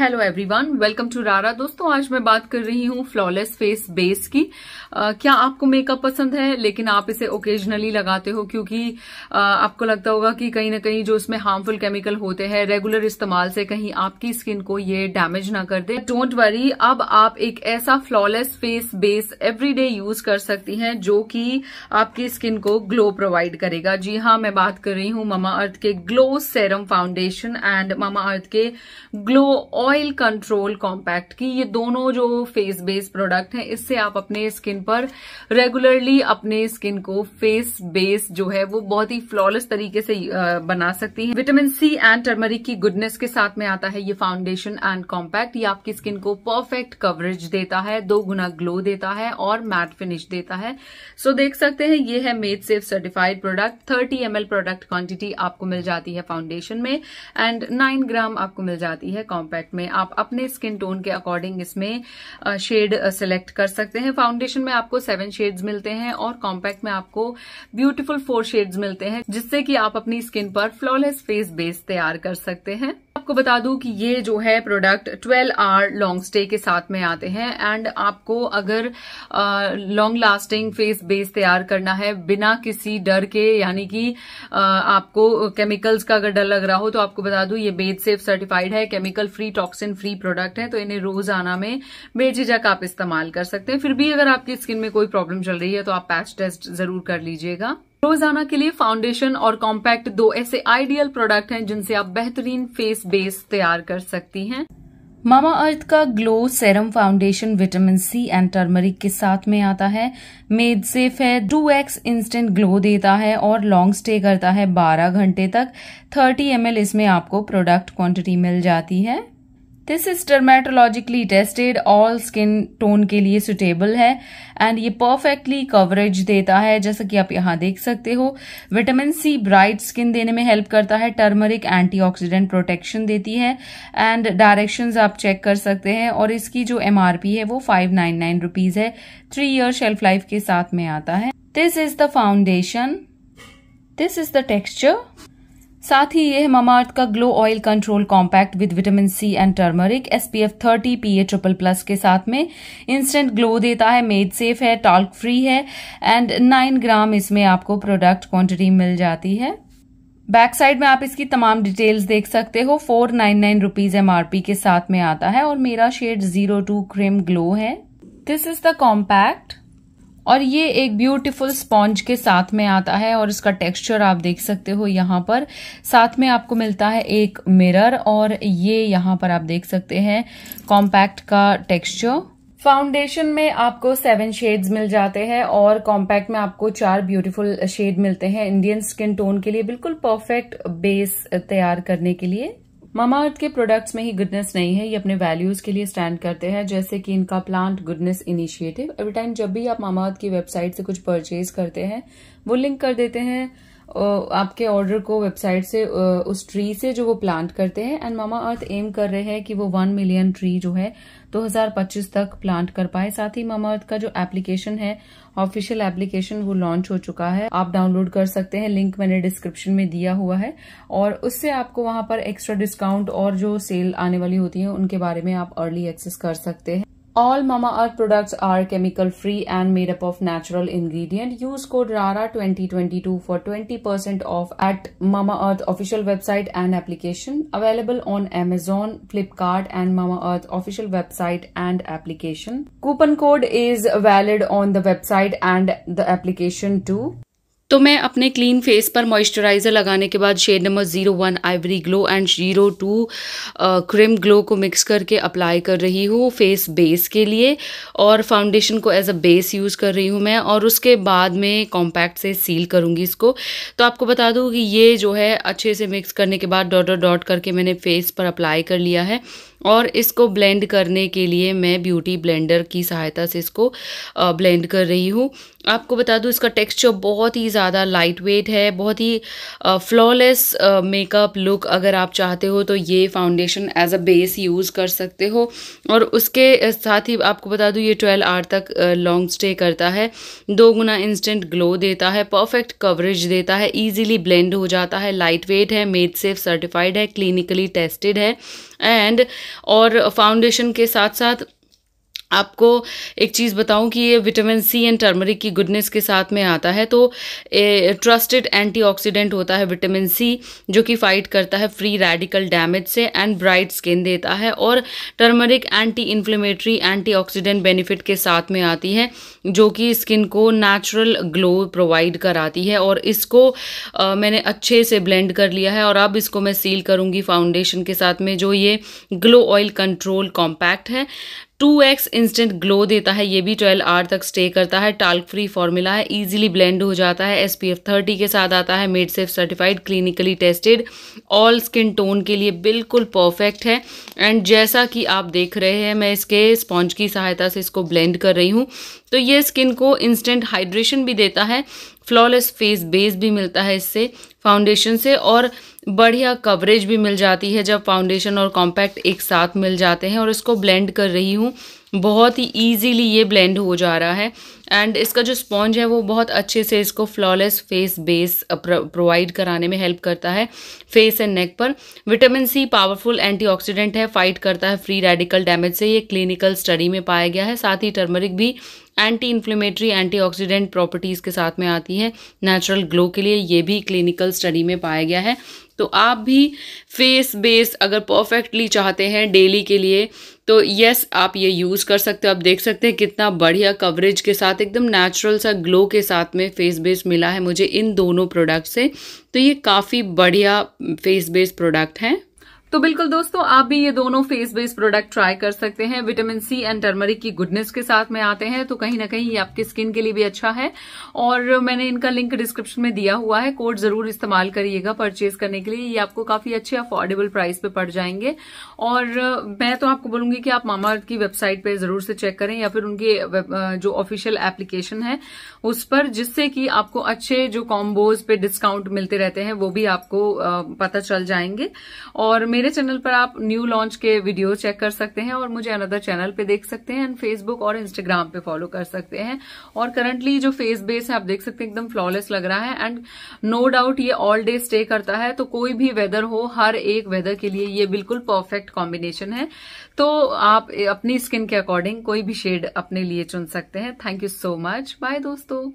Hello everyone welcome to रारा दोस्तों आज मैं बात कर रही हूँ फ्लॉलेस फेस बेस की आ, क्या आपको मेकअप पसंद है लेकिन आप इसे ओकेजनली लगाते हो क्योंकि आ, आपको लगता होगा कि कहीं ना कहीं जो इसमें हार्मफुल केमिकल होते हैं रेगुलर इस्तेमाल से कहीं आपकी स्किन को ये डैमेज ना कर दे डोंट वरी अब आप एक ऐसा flawless face base every use कर सकती हैं जो कि आपकी स्किन को ग्लो प्रोवाइड करेगा जी हाँ मैं बात कर रही हूँ मामा अर्थ के glow serum foundation and Mamaearth के ग्लो और ऑयल कंट्रोल कॉम्पैक्ट की ये दोनों जो फेस बेस्ड प्रोडक्ट हैं इससे आप अपने स्किन पर रेगुलरली अपने स्किन को फेस बेस जो है वो बहुत ही फ्लॉलेस तरीके से बना सकती है विटामिन सी एंड टर्मरिक की गुडनेस के साथ में आता है ये फाउंडेशन एंड कॉम्पैक्ट ये आपकी स्किन को परफेक्ट कवरेज देता है दो गुना ग्लो देता है और मैट फिनिश देता है सो so, देख सकते हैं ये है made safe certified product thirty M product quantity आपको मिल जाती है फाउंडेशन में एंड नाइन ग्राम आपको मिल जाती है कॉम्पैक्ट पैलेट में आप अपने स्किन टोन के अकॉर्डिंग इसमें शेड सेलेक्ट कर सकते हैं फाउंडेशन में आपको सेवन शेड्स मिलते हैं और कॉम्पैक्ट में आपको ब्यूटीफुल फोर शेड्स मिलते हैं जिससे कि आप अपनी स्किन पर फ्लॉलेस फेस बेस तैयार कर सकते हैं आपको बता दूं कि ये जो है प्रोडक्ट 12 आवर लॉन्ग स्टे के साथ में आते हैं एंड आपको अगर लॉन्ग लास्टिंग फेस बेस तैयार करना है बिना किसी डर के यानी कि आपको केमिकल्स का अगर डर लग रहा हो तो आपको बता दूं ये बेद सेफ सर्टिफाइड है chemical free toxin free product है तो इन्हें रोजाना में बेझिझक आप इस्तेमाल कर सकते हैं फिर भी अगर आपकी स्किन में कोई प्रॉब्लम चल रही है तो आप पैच टेस्ट जरूर कर लीजिएगा रोजाना के लिए फाउंडेशन और कॉम्पैक्ट दो ऐसे आइडियल प्रोडक्ट हैं जिनसे आप बेहतरीन फेस बेस तैयार कर सकती हैं मामा अर्थ का glow serum foundation vitamin C and turmeric के साथ में आता है मेड सेफ है टू एक्स इंस्टेंट ग्लो देता है और लॉन्ग स्टे करता है 12 घंटे तक 30 एम इसमें आपको प्रोडक्ट क्वांटिटी मिल जाती है this is dermatologically tested all skin tone के लिए सुटेबल है एंड ये परफेक्टली कवरेज देता है जैसा कि आप यहाँ देख सकते हो विटामिन सी ब्राइट स्किन देने में हेल्प करता है टर्मरिक एंटीऑक्सीडेंट प्रोटेक्शन देती है एंड डायरेक्शंस आप चेक कर सकते हैं और इसकी जो एमआरपी है वो फाइव नाइन नाइन रूपीज है थ्री ईयर शेल्फ लाइफ के साथ में आता है this is the foundation this is the texture साथ ही यह ममार्थ का glow oil control compact with vitamin C and turmeric SPF 30 PA triple plus के साथ में इंस्टेंट ग्लो देता है मेड सेफ है टॉल्क फ्री है एंड 9 ग्राम इसमें आपको प्रोडक्ट क्वांटिटी मिल जाती है बैक साइड में आप इसकी तमाम डिटेल्स देख सकते हो four nine nine rupees MRP के साथ में आता है और मेरा shade zero two cream glow है दिस इज द कॉम्पैक्ट और ये एक ब्यूटीफुल स्पॉन्ज के साथ में आता है और इसका टेक्सचर आप देख सकते हो यहाँ पर साथ में आपको मिलता है एक मिरर और ये यहाँ पर आप देख सकते हैं कॉम्पैक्ट का टेक्सचर फाउंडेशन में आपको सेवन शेड्स मिल जाते हैं और कॉम्पैक्ट में आपको चार ब्यूटीफुल शेड मिलते हैं इंडियन स्किन टोन के लिए बिल्कुल परफेक्ट बेस तैयार करने के लिए मामाअर्थ के प्रोडक्ट्स में ही गुडनेस नहीं है ये अपने वैल्यूज के लिए स्टैंड करते हैं जैसे कि इनका plant goodness initiative every time जब भी आप मामाअर्थ की वेबसाइट से कुछ परचेज करते हैं वो लिंक कर देते हैं आपके ऑर्डर को वेबसाइट से उस ट्री से जो वो प्लांट करते हैं एंड मामा अर्थ एम कर रहे हैं कि वो वन मिलियन ट्री जो है 2025 तक प्लांट कर पाए साथ ही मामा अर्थ का जो एप्लीकेशन है ऑफिशियल एप्लीकेशन वो लॉन्च हो चुका है आप डाउनलोड कर सकते हैं लिंक मैंने डिस्क्रिप्शन में दिया हुआ है और उससे आपको वहां पर एक्स्ट्रा डिस्काउंट और जो सेल आने वाली होती है उनके बारे में आप अर्ली एक्सेस कर सकते हैं All Mama Earth products are chemical free and made up of natural ingredient. Use code RARA2022 for 20% off at Mama Earth official website and application. Available on Amazon, Flipkart and Mama Earth official website and application. Coupon code is valid on the website and the application too. तो मैं अपने clean face पर moisturiser लगाने के बाद shade number zero one ivory glow and zero two cream glow को mix करके apply कर रही हूँ फेस बेस के लिए और फाउंडेशन को एज अ बेस यूज़ कर रही हूँ मैं और उसके बाद में कॉम्पैक्ट से सील करूँगी इसको तो आपको बता दूँ कि ये जो है अच्छे से मिक्स करने के बाद डॉट डॉट डॉट करके मैंने फेस पर अप्लाई कर लिया है और इसको ब्लेंड करने के लिए मैं ब्यूटी ब्लेंडर की सहायता से इसको ब्लेंड uh, कर रही हूँ आपको बता दूँ इसका टेक्स्चर बहुत ही ज़्यादा लाइट वेट है बहुत ही फ्लॉलेस मेकअप लुक अगर आप चाहते हो तो ये foundation as a base use कर सकते हो और उसके साथ ही आपको बता दूँ ये ट्वेल्व आवर तक लॉन्ग स्टे करता है दो गुना इंस्टेंट ग्लो देता है परफेक्ट कवरेज देता है ईजिली ब्लेंड हो जाता है लाइट वेट है मेड सेफ सर्टिफाइड है क्लिनिकली टेस्टेड है एंड और फाउंडेशन के साथ साथ आपको एक चीज़ बताऊं कि ये विटामिन सी एंड टर्मरिक की गुडनेस के साथ में आता है तो ट्रस्टेड एंटीऑक्सीडेंट होता है विटामिन सी जो कि फाइट करता है फ्री रेडिकल डैमेज से एंड ब्राइट स्किन देता है और turmeric anti inflammatory antioxidant benefit के साथ में आती है जो कि स्किन को नेचुरल ग्लो प्रोवाइड कराती है और इसको आ, मैंने अच्छे से ब्लेंड कर लिया है और अब इसको मैं सील करूँगी फाउंडेशन के साथ में जो ये ग्लो ऑयल कंट्रोल कॉम्पैक्ट है टू एक्स इंस्टेंट ग्लो देता है ये भी ट्वेल्व आर तक स्टे करता है टाल्क फ्री फॉर्मूला है इजीली ब्लेंड हो जाता है एस पी एफ थर्टी के साथ आता है made safe certified clinically tested all skin tone के लिए बिल्कुल परफेक्ट है एंड जैसा कि आप देख रहे हैं मैं इसके स्पॉन्ज की सहायता से इसको ब्लेंड कर रही हूँ तो ये स्किन को इंस्टेंट हाइड्रेशन भी देता है फ्लॉलेस फेस बेस भी मिलता है इससे फाउंडेशन से और बढ़िया कवरेज भी मिल जाती है जब फाउंडेशन और कॉम्पैक्ट एक साथ मिल जाते हैं और इसको ब्लेंड कर रही हूँ बहुत ही ईजीली ये ब्लेंड हो जा रहा है एंड इसका जो स्पॉन्ज है वो बहुत अच्छे से इसको फ्लॉलेस फेस बेस प्रोवाइड कराने में हेल्प करता है फेस एंड नेक पर विटामिन सी पावरफुल एंटीऑक्सीडेंट है फाइट करता है फ्री रेडिकल डैमेज से ये क्लिनिकल स्टडी में पाया गया है साथ ही टर्मरिक भी एंटी इन्फ्लेमेटरी एंटीऑक्सीडेंट प्रॉपर्टीज़ के साथ में आती है नेचुरल ग्लो के लिए ये भी क्लिनिकल स्टडी में पाया गया है तो आप भी फेस बेस अगर परफेक्टली चाहते हैं डेली के लिए तो यस आप ये यूज़ कर सकते हो आप देख सकते हैं कितना बढ़िया कवरेज के साथ एकदम नेचुरल सा ग्लो के साथ में फेस बेस मिला है मुझे इन दोनों प्रोडक्ट से तो ये काफ़ी बढ़िया फेस बेस प्रोडक्ट हैं तो बिल्कुल दोस्तों आप भी ये दोनों फेस बेस्ड प्रोडक्ट ट्राई कर सकते हैं विटामिन सी एंड टर्मरिक की गुडनेस के साथ में आते हैं तो कहीं ना कहीं ये आपकी स्किन के लिए भी अच्छा है और मैंने इनका लिंक डिस्क्रिप्शन में दिया हुआ है कोड जरूर इस्तेमाल करिएगा परचेज करने के लिए ये आपको काफी अच्छे अफोर्डेबल प्राइस पे पड़ जाएंगे और मैं तो आपको बोलूंगी कि आप मामा की वेबसाइट पर जरूर से चेक करें या फिर उनके जो ऑफिशियल एप्लीकेशन है उस पर जिससे कि आपको अच्छे जो कॉम्बोज पे डिस्काउंट मिलते रहते हैं वो भी आपको पता चल जाएंगे और मेरे चैनल पर आप न्यू लॉन्च के वीडियो चेक कर सकते हैं और मुझे अनदर चैनल पे देख सकते हैं एंड फेसबुक और इंस्टाग्राम पे फॉलो कर सकते हैं और करंटली जो फेस बेस है आप देख सकते हैं एकदम फ्लॉलेस लग रहा है एंड नो डाउट ये ऑल डे स्टे करता है तो कोई भी वेदर हो हर एक वेदर के लिए ये बिल्कुल परफेक्ट कॉम्बिनेशन है तो आप अपनी स्किन के अकॉर्डिंग कोई भी शेड अपने लिए चुन सकते हैं thank you so much bye दोस्तों